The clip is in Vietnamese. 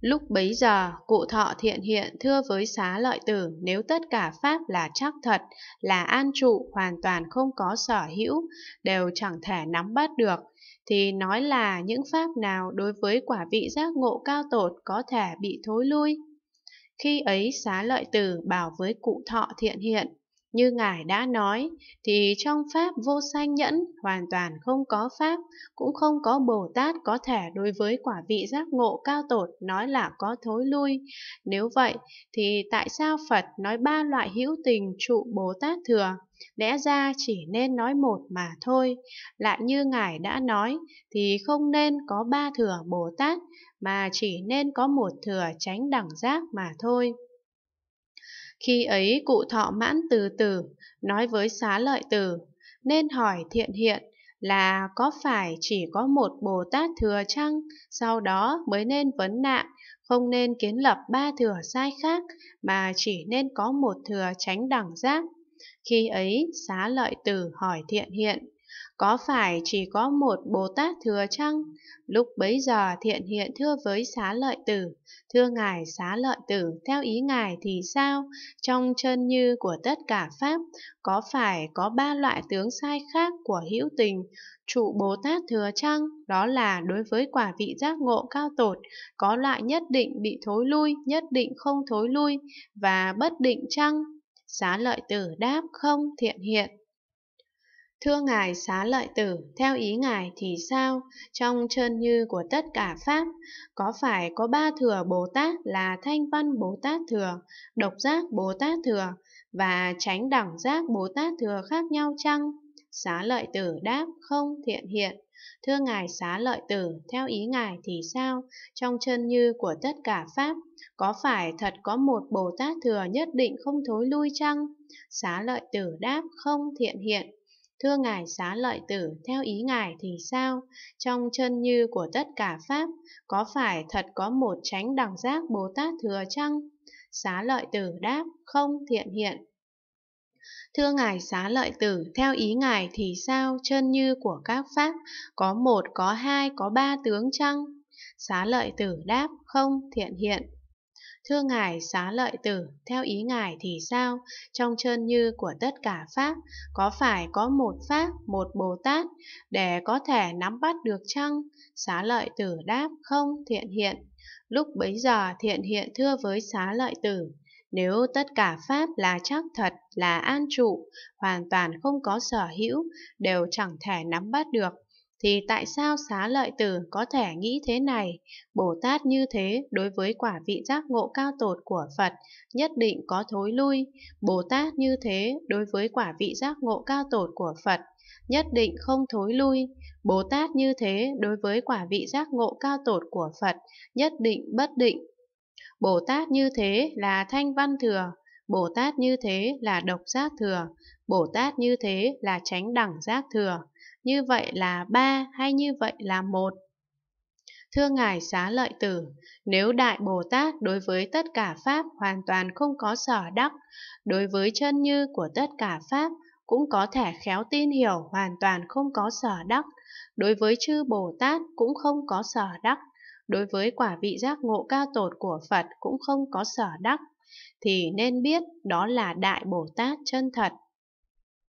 Lúc bấy giờ, cụ thọ thiện hiện thưa với xá lợi tử nếu tất cả Pháp là chắc thật, là an trụ hoàn toàn không có sở hữu, đều chẳng thể nắm bắt được, thì nói là những Pháp nào đối với quả vị giác ngộ cao tột có thể bị thối lui. Khi ấy xá lợi tử bảo với cụ thọ thiện hiện, như Ngài đã nói, thì trong Pháp vô sanh nhẫn hoàn toàn không có Pháp, cũng không có Bồ Tát có thể đối với quả vị giác ngộ cao tột nói là có thối lui. Nếu vậy, thì tại sao Phật nói ba loại hữu tình trụ Bồ Tát thừa? Lẽ ra chỉ nên nói một mà thôi. Lại như Ngài đã nói, thì không nên có ba thừa Bồ Tát, mà chỉ nên có một thừa tránh đẳng giác mà thôi. Khi ấy cụ thọ mãn từ từ nói với xá lợi tử nên hỏi thiện hiện là có phải chỉ có một Bồ Tát thừa chăng, sau đó mới nên vấn nạn, không nên kiến lập ba thừa sai khác, mà chỉ nên có một thừa tránh đẳng giác. Khi ấy, xá lợi tử hỏi thiện hiện, có phải chỉ có một Bồ Tát Thừa chăng? Lúc bấy giờ thiện hiện thưa với xá lợi tử, thưa ngài xá lợi tử, theo ý ngài thì sao? Trong chân như của tất cả Pháp, có phải có ba loại tướng sai khác của hữu tình, trụ Bồ Tát Thừa Trăng, đó là đối với quả vị giác ngộ cao tột, có loại nhất định bị thối lui, nhất định không thối lui, và bất định trăng. Xá lợi tử đáp không thiện hiện. Thưa Ngài xá lợi tử, theo ý Ngài thì sao? Trong chân như của tất cả Pháp, có phải có ba thừa Bồ Tát là Thanh Văn Bồ Tát Thừa, Độc Giác Bồ Tát Thừa và Tránh Đẳng Giác Bồ Tát Thừa khác nhau chăng? Xá lợi tử đáp không thiện hiện. Thưa Ngài xá lợi tử, theo ý Ngài thì sao? Trong chân như của tất cả Pháp, có phải thật có một Bồ Tát thừa nhất định không thối lui chăng? Xá lợi tử đáp không thiện hiện. Thưa Ngài xá lợi tử, theo ý Ngài thì sao? Trong chân như của tất cả Pháp, có phải thật có một tránh đẳng giác Bồ Tát thừa chăng? Xá lợi tử đáp, không thiện hiện. Thưa Ngài xá lợi tử, theo ý Ngài thì sao chân như của các Pháp, có một, có hai, có ba tướng chăng? Xá lợi tử đáp, không thiện hiện. Thưa Ngài xá lợi tử, theo ý Ngài thì sao? Trong chân như của tất cả Pháp, có phải có một Pháp, một Bồ Tát, để có thể nắm bắt được chăng? Xá lợi tử đáp, không, thiện hiện. Lúc bấy giờ thiện hiện thưa với xá lợi tử, nếu tất cả Pháp là chắc thật, là an trụ, hoàn toàn không có sở hữu, đều chẳng thể nắm bắt được, thì tại sao xá lợi tử có thể nghĩ thế này? Bồ Tát như thế đối với quả vị giác ngộ cao tột của Phật nhất định có thối lui. Bồ Tát như thế đối với quả vị giác ngộ cao tột của Phật nhất định không thối lui. Bồ Tát như thế đối với quả vị giác ngộ cao tột của Phật nhất định bất định. Bồ Tát như thế là thanh văn thừa, Bồ Tát như thế là độc giác thừa, Bồ Tát như thế là tránh đẳng giác thừa như vậy là 3 hay như vậy là 1? Thưa Ngài Xá Lợi Tử, nếu Đại Bồ Tát đối với tất cả Pháp hoàn toàn không có sở đắc, đối với chân như của tất cả Pháp cũng có thể khéo tin hiểu hoàn toàn không có sở đắc, đối với chư Bồ Tát cũng không có sở đắc, đối với quả vị giác ngộ cao tột của Phật cũng không có sở đắc, thì nên biết đó là Đại Bồ Tát chân thật.